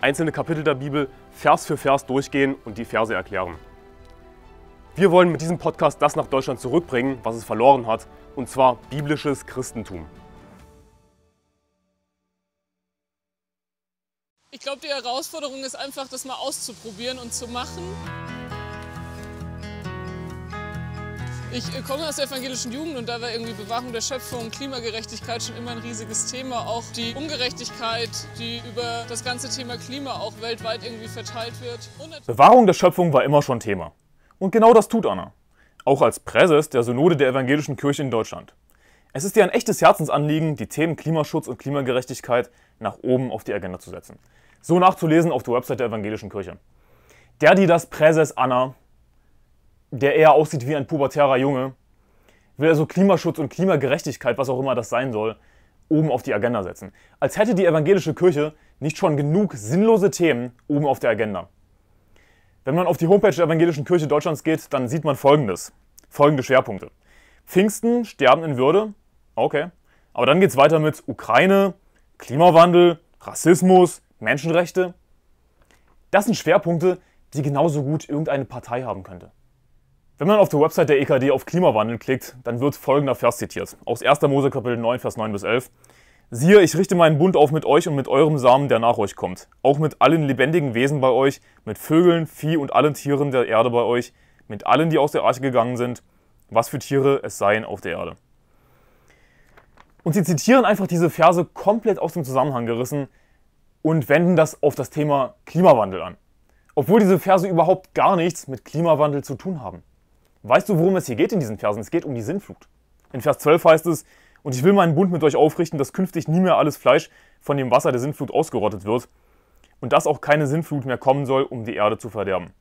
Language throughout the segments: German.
einzelne Kapitel der Bibel Vers für Vers durchgehen und die Verse erklären. Wir wollen mit diesem Podcast das nach Deutschland zurückbringen, was es verloren hat, und zwar biblisches Christentum. Ich glaube, die Herausforderung ist einfach, das mal auszuprobieren und zu machen. Ich äh, komme aus der evangelischen Jugend und da war irgendwie Bewahrung der Schöpfung, Klimagerechtigkeit schon immer ein riesiges Thema. Auch die Ungerechtigkeit, die über das ganze Thema Klima auch weltweit irgendwie verteilt wird. Bewahrung der Schöpfung war immer schon Thema. Und genau das tut Anna. Auch als Präses der Synode der evangelischen Kirche in Deutschland. Es ist ihr ein echtes Herzensanliegen, die Themen Klimaschutz und Klimagerechtigkeit nach oben auf die Agenda zu setzen. So nachzulesen auf der Website der evangelischen Kirche. Der, die das Präses Anna der eher aussieht wie ein pubertärer Junge, will also Klimaschutz und Klimagerechtigkeit, was auch immer das sein soll, oben auf die Agenda setzen. Als hätte die evangelische Kirche nicht schon genug sinnlose Themen oben auf der Agenda. Wenn man auf die Homepage der Evangelischen Kirche Deutschlands geht, dann sieht man folgendes. Folgende Schwerpunkte. Pfingsten, Sterben in Würde. Okay. Aber dann geht es weiter mit Ukraine, Klimawandel, Rassismus, Menschenrechte. Das sind Schwerpunkte, die genauso gut irgendeine Partei haben könnte. Wenn man auf der Website der EKD auf Klimawandel klickt, dann wird folgender Vers zitiert. Aus 1. Mose Kapitel 9, Vers 9 bis 11. Siehe, ich richte meinen Bund auf mit euch und mit eurem Samen, der nach euch kommt. Auch mit allen lebendigen Wesen bei euch, mit Vögeln, Vieh und allen Tieren der Erde bei euch, mit allen, die aus der Arche gegangen sind, was für Tiere es seien auf der Erde. Und sie zitieren einfach diese Verse komplett aus dem Zusammenhang gerissen und wenden das auf das Thema Klimawandel an. Obwohl diese Verse überhaupt gar nichts mit Klimawandel zu tun haben. Weißt du, worum es hier geht in diesen Versen? Es geht um die Sinnflut. In Vers 12 heißt es, und ich will meinen Bund mit euch aufrichten, dass künftig nie mehr alles Fleisch von dem Wasser der Sinnflut ausgerottet wird und dass auch keine Sinnflut mehr kommen soll, um die Erde zu verderben.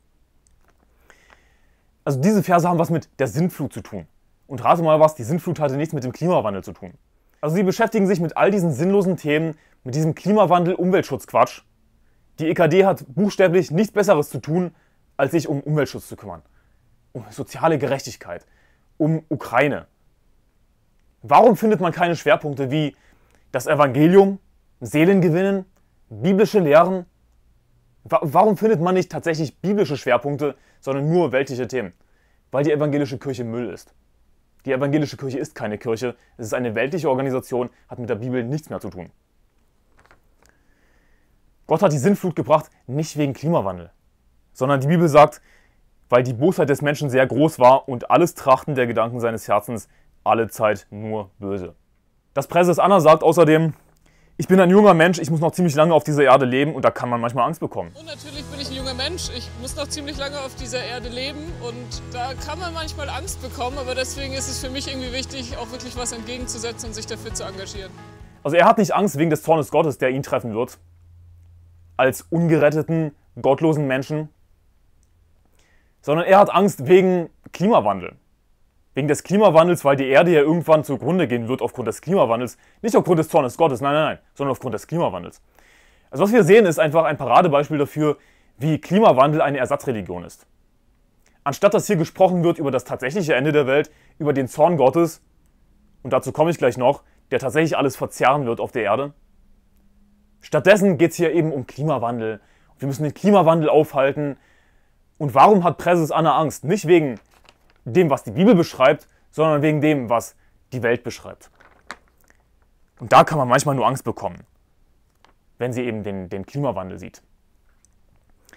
Also diese Verse haben was mit der Sinnflut zu tun. Und rate mal was, die Sinnflut hatte nichts mit dem Klimawandel zu tun. Also sie beschäftigen sich mit all diesen sinnlosen Themen, mit diesem Klimawandel-Umweltschutzquatsch. Die EKD hat buchstäblich nichts Besseres zu tun, als sich um Umweltschutz zu kümmern um oh, soziale Gerechtigkeit, um Ukraine. Warum findet man keine Schwerpunkte wie das Evangelium, Seelengewinnen, biblische Lehren? Warum findet man nicht tatsächlich biblische Schwerpunkte, sondern nur weltliche Themen? Weil die evangelische Kirche Müll ist. Die evangelische Kirche ist keine Kirche, es ist eine weltliche Organisation, hat mit der Bibel nichts mehr zu tun. Gott hat die Sinnflut gebracht, nicht wegen Klimawandel, sondern die Bibel sagt, weil die Bosheit des Menschen sehr groß war und alles Trachten der Gedanken seines Herzens alle Zeit nur böse. Das Präses Anna sagt außerdem, ich bin ein junger Mensch, ich muss noch ziemlich lange auf dieser Erde leben und da kann man manchmal Angst bekommen. Und natürlich bin ich ein junger Mensch, ich muss noch ziemlich lange auf dieser Erde leben und da kann man manchmal Angst bekommen, aber deswegen ist es für mich irgendwie wichtig, auch wirklich was entgegenzusetzen und sich dafür zu engagieren. Also er hat nicht Angst wegen des Zornes Gottes, der ihn treffen wird, als ungeretteten, gottlosen Menschen, sondern er hat Angst wegen Klimawandel. Wegen des Klimawandels, weil die Erde ja irgendwann zugrunde gehen wird aufgrund des Klimawandels. Nicht aufgrund des Zornes Gottes, nein, nein, nein, sondern aufgrund des Klimawandels. Also was wir sehen, ist einfach ein Paradebeispiel dafür, wie Klimawandel eine Ersatzreligion ist. Anstatt dass hier gesprochen wird über das tatsächliche Ende der Welt, über den Zorn Gottes, und dazu komme ich gleich noch, der tatsächlich alles verzerren wird auf der Erde, stattdessen geht es hier eben um Klimawandel. Wir müssen den Klimawandel aufhalten, und warum hat Präses Anna Angst? Nicht wegen dem, was die Bibel beschreibt, sondern wegen dem, was die Welt beschreibt. Und da kann man manchmal nur Angst bekommen, wenn sie eben den, den Klimawandel sieht.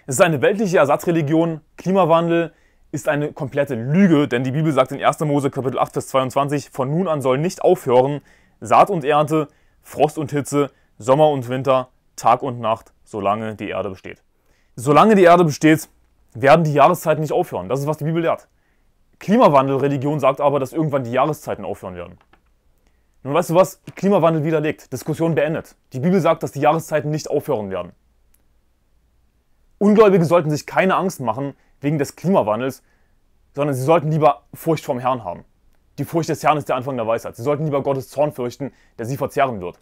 Es ist eine weltliche Ersatzreligion. Klimawandel ist eine komplette Lüge, denn die Bibel sagt in 1. Mose Kapitel 8, Vers 22, von nun an soll nicht aufhören Saat und Ernte, Frost und Hitze, Sommer und Winter, Tag und Nacht, solange die Erde besteht. Solange die Erde besteht, werden die Jahreszeiten nicht aufhören. Das ist, was die Bibel lehrt. Klimawandelreligion sagt aber, dass irgendwann die Jahreszeiten aufhören werden. Nun weißt du was? Klimawandel widerlegt, Diskussion beendet. Die Bibel sagt, dass die Jahreszeiten nicht aufhören werden. Ungläubige sollten sich keine Angst machen wegen des Klimawandels, sondern sie sollten lieber Furcht vom Herrn haben. Die Furcht des Herrn ist der Anfang der Weisheit. Sie sollten lieber Gottes Zorn fürchten, der sie verzehren wird.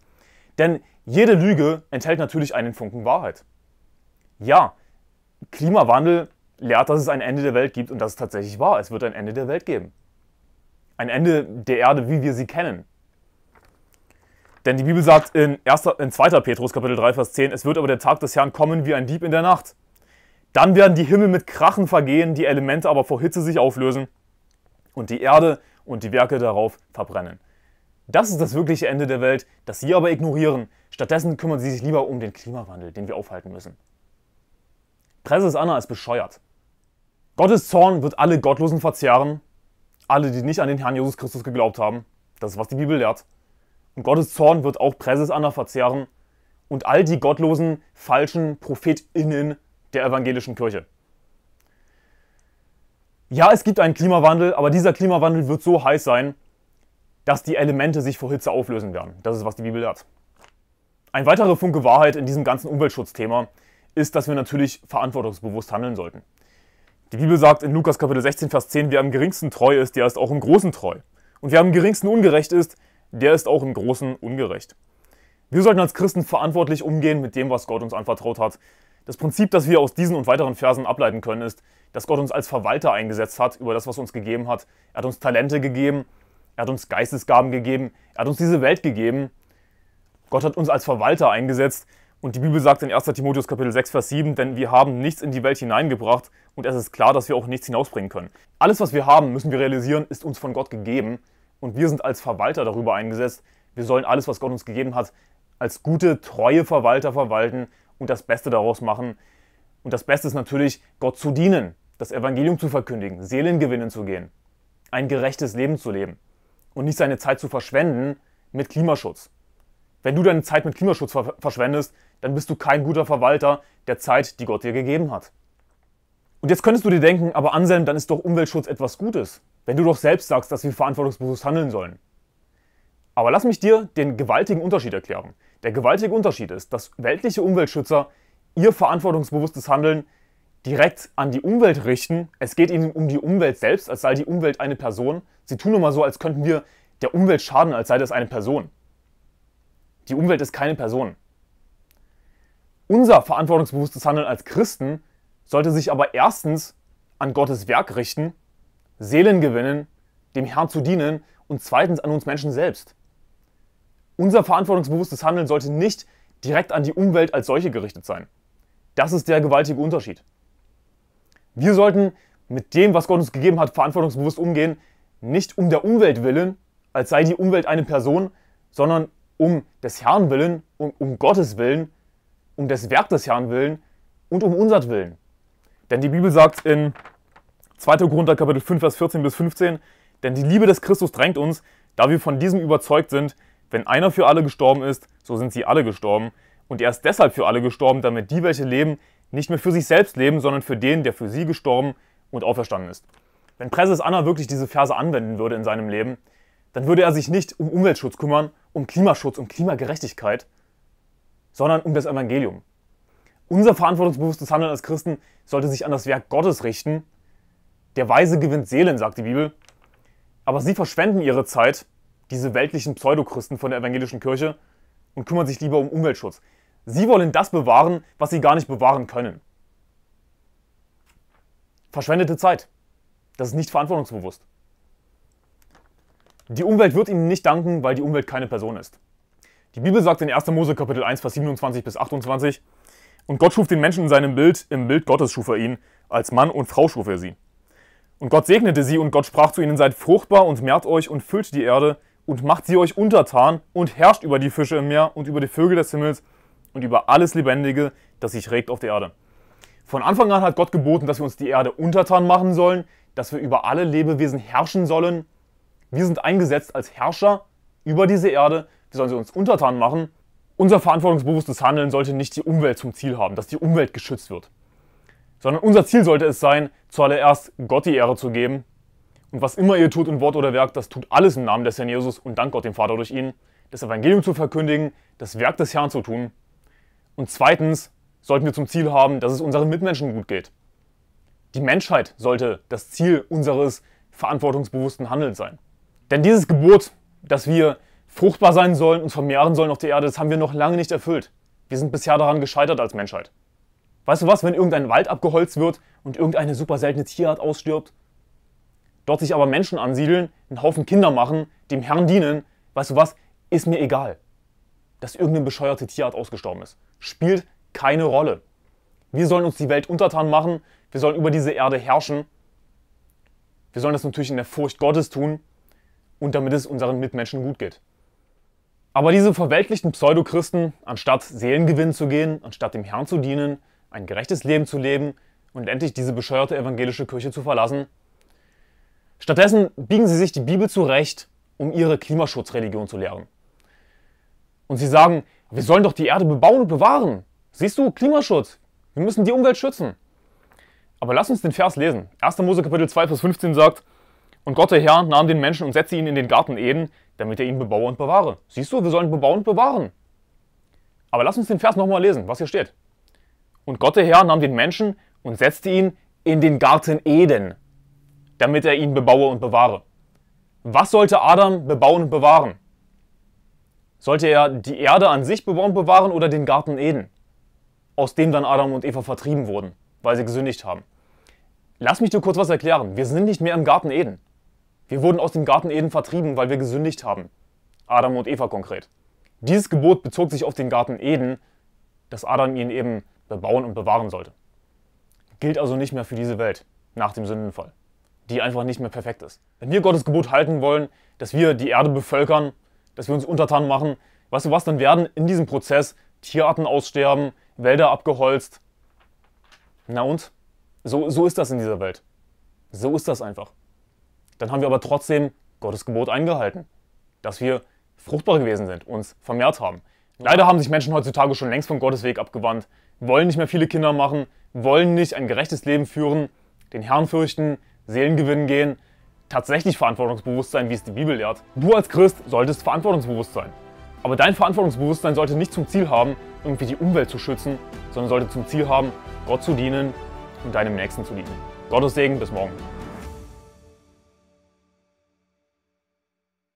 Denn jede Lüge enthält natürlich einen Funken Wahrheit. Ja, Klimawandel lehrt, dass es ein Ende der Welt gibt und das ist tatsächlich wahr. Es wird ein Ende der Welt geben. Ein Ende der Erde, wie wir sie kennen. Denn die Bibel sagt in, 1, in 2. Petrus Kapitel 3, Vers 10, es wird aber der Tag des Herrn kommen wie ein Dieb in der Nacht. Dann werden die Himmel mit Krachen vergehen, die Elemente aber vor Hitze sich auflösen und die Erde und die Werke darauf verbrennen. Das ist das wirkliche Ende der Welt, das sie aber ignorieren. Stattdessen kümmern sie sich lieber um den Klimawandel, den wir aufhalten müssen. Presse ist Anna ist bescheuert. Gottes Zorn wird alle Gottlosen verzehren, alle, die nicht an den Herrn Jesus Christus geglaubt haben. Das ist, was die Bibel lehrt. Und Gottes Zorn wird auch Präses Anna verzehren und all die gottlosen, falschen ProphetInnen der evangelischen Kirche. Ja, es gibt einen Klimawandel, aber dieser Klimawandel wird so heiß sein, dass die Elemente sich vor Hitze auflösen werden. Das ist, was die Bibel lehrt. Ein weiterer Funke Wahrheit in diesem ganzen Umweltschutzthema ist, dass wir natürlich verantwortungsbewusst handeln sollten. Die Bibel sagt in Lukas Kapitel 16, Vers 10, wer am geringsten treu ist, der ist auch im Großen treu. Und wer am geringsten ungerecht ist, der ist auch im Großen ungerecht. Wir sollten als Christen verantwortlich umgehen mit dem, was Gott uns anvertraut hat. Das Prinzip, das wir aus diesen und weiteren Versen ableiten können, ist, dass Gott uns als Verwalter eingesetzt hat über das, was uns gegeben hat. Er hat uns Talente gegeben, er hat uns Geistesgaben gegeben, er hat uns diese Welt gegeben. Gott hat uns als Verwalter eingesetzt und die Bibel sagt in 1. Timotheus Kapitel 6, Vers 7, denn wir haben nichts in die Welt hineingebracht und es ist klar, dass wir auch nichts hinausbringen können. Alles, was wir haben, müssen wir realisieren, ist uns von Gott gegeben und wir sind als Verwalter darüber eingesetzt. Wir sollen alles, was Gott uns gegeben hat, als gute, treue Verwalter verwalten und das Beste daraus machen. Und das Beste ist natürlich, Gott zu dienen, das Evangelium zu verkündigen, Seelen gewinnen zu gehen, ein gerechtes Leben zu leben und nicht seine Zeit zu verschwenden mit Klimaschutz. Wenn du deine Zeit mit Klimaschutz ver verschwendest, dann bist du kein guter Verwalter der Zeit, die Gott dir gegeben hat. Und jetzt könntest du dir denken, aber Anselm, dann ist doch Umweltschutz etwas Gutes, wenn du doch selbst sagst, dass wir verantwortungsbewusst handeln sollen. Aber lass mich dir den gewaltigen Unterschied erklären. Der gewaltige Unterschied ist, dass weltliche Umweltschützer ihr verantwortungsbewusstes Handeln direkt an die Umwelt richten. Es geht ihnen um die Umwelt selbst, als sei die Umwelt eine Person. Sie tun nur mal so, als könnten wir der Umwelt schaden, als sei das eine Person. Die Umwelt ist keine Person. Unser verantwortungsbewusstes Handeln als Christen sollte sich aber erstens an Gottes Werk richten, Seelen gewinnen, dem Herrn zu dienen und zweitens an uns Menschen selbst. Unser verantwortungsbewusstes Handeln sollte nicht direkt an die Umwelt als solche gerichtet sein. Das ist der gewaltige Unterschied. Wir sollten mit dem, was Gott uns gegeben hat, verantwortungsbewusst umgehen, nicht um der Umwelt willen, als sei die Umwelt eine Person, sondern um des Herrn willen, um, um Gottes willen, um des Werk des Herrn willen und um unser willen. Denn die Bibel sagt in 2. Korinther Kapitel 5, Vers 14 bis 15, denn die Liebe des Christus drängt uns, da wir von diesem überzeugt sind, wenn einer für alle gestorben ist, so sind sie alle gestorben. Und er ist deshalb für alle gestorben, damit die, welche leben, nicht mehr für sich selbst leben, sondern für den, der für sie gestorben und auferstanden ist. Wenn Präses Anna wirklich diese Verse anwenden würde in seinem Leben, dann würde er sich nicht um Umweltschutz kümmern, um Klimaschutz, und Klimagerechtigkeit, sondern um das Evangelium. Unser verantwortungsbewusstes Handeln als Christen sollte sich an das Werk Gottes richten. Der Weise gewinnt Seelen, sagt die Bibel. Aber sie verschwenden ihre Zeit, diese weltlichen Pseudochristen von der evangelischen Kirche, und kümmern sich lieber um Umweltschutz. Sie wollen das bewahren, was sie gar nicht bewahren können. Verschwendete Zeit. Das ist nicht verantwortungsbewusst. Die Umwelt wird ihm nicht danken, weil die Umwelt keine Person ist. Die Bibel sagt in 1. Mose Kapitel 1, Vers 27 bis 28, Und Gott schuf den Menschen in seinem Bild, im Bild Gottes schuf er ihn, als Mann und Frau schuf er sie. Und Gott segnete sie, und Gott sprach zu ihnen, Seid fruchtbar und mehrt euch und füllt die Erde, und macht sie euch untertan, und herrscht über die Fische im Meer, und über die Vögel des Himmels, und über alles Lebendige, das sich regt auf der Erde. Von Anfang an hat Gott geboten, dass wir uns die Erde untertan machen sollen, dass wir über alle Lebewesen herrschen sollen wir sind eingesetzt als Herrscher über diese Erde. Wir sollen sie uns untertan machen. Unser verantwortungsbewusstes Handeln sollte nicht die Umwelt zum Ziel haben, dass die Umwelt geschützt wird. Sondern unser Ziel sollte es sein, zuallererst Gott die Ehre zu geben. Und was immer ihr tut in Wort oder Werk, das tut alles im Namen des Herrn Jesus und dank Gott dem Vater durch ihn, das Evangelium zu verkündigen, das Werk des Herrn zu tun. Und zweitens sollten wir zum Ziel haben, dass es unseren Mitmenschen gut geht. Die Menschheit sollte das Ziel unseres verantwortungsbewussten Handelns sein. Denn dieses Gebot, dass wir fruchtbar sein sollen und vermehren sollen auf der Erde, das haben wir noch lange nicht erfüllt. Wir sind bisher daran gescheitert als Menschheit. Weißt du was, wenn irgendein Wald abgeholzt wird und irgendeine super seltene Tierart ausstirbt, dort sich aber Menschen ansiedeln, einen Haufen Kinder machen, dem Herrn dienen, weißt du was, ist mir egal, dass irgendeine bescheuerte Tierart ausgestorben ist. Spielt keine Rolle. Wir sollen uns die Welt untertan machen, wir sollen über diese Erde herrschen. Wir sollen das natürlich in der Furcht Gottes tun, und damit es unseren Mitmenschen gut geht. Aber diese verweltlichten Pseudochristen, anstatt Seelengewinn zu gehen, anstatt dem Herrn zu dienen, ein gerechtes Leben zu leben und endlich diese bescheuerte evangelische Kirche zu verlassen, stattdessen biegen sie sich die Bibel zurecht, um ihre Klimaschutzreligion zu lehren. Und sie sagen, wir sollen doch die Erde bebauen und bewahren. Siehst du, Klimaschutz, wir müssen die Umwelt schützen. Aber lass uns den Vers lesen. 1. Mose Kapitel 2, Vers 15 sagt, und Gott der Herr nahm den Menschen und setzte ihn in den Garten Eden, damit er ihn bebaue und bewahre. Siehst du, wir sollen bebauen und bewahren. Aber lass uns den Vers nochmal lesen, was hier steht. Und Gott der Herr nahm den Menschen und setzte ihn in den Garten Eden, damit er ihn bebaue und bewahre. Was sollte Adam bebauen und bewahren? Sollte er die Erde an sich bebauen und bewahren oder den Garten Eden, aus dem dann Adam und Eva vertrieben wurden, weil sie gesündigt haben? Lass mich dir kurz was erklären. Wir sind nicht mehr im Garten Eden. Wir wurden aus dem Garten Eden vertrieben, weil wir gesündigt haben. Adam und Eva konkret. Dieses Gebot bezog sich auf den Garten Eden, dass Adam ihn eben bebauen und bewahren sollte. Gilt also nicht mehr für diese Welt nach dem Sündenfall, die einfach nicht mehr perfekt ist. Wenn wir Gottes Gebot halten wollen, dass wir die Erde bevölkern, dass wir uns untertan machen, weißt du was, dann werden in diesem Prozess Tierarten aussterben, Wälder abgeholzt. Na und? So, so ist das in dieser Welt. So ist das einfach dann haben wir aber trotzdem Gottes Gebot eingehalten, dass wir fruchtbar gewesen sind, uns vermehrt haben. Leider haben sich Menschen heutzutage schon längst vom Gottesweg abgewandt, wollen nicht mehr viele Kinder machen, wollen nicht ein gerechtes Leben führen, den Herrn fürchten, Seelengewinn gehen, tatsächlich verantwortungsbewusst sein, wie es die Bibel lehrt. Du als Christ solltest verantwortungsbewusst sein. Aber dein Verantwortungsbewusstsein sollte nicht zum Ziel haben, irgendwie die Umwelt zu schützen, sondern sollte zum Ziel haben, Gott zu dienen und deinem Nächsten zu dienen. Gottes Segen, bis morgen.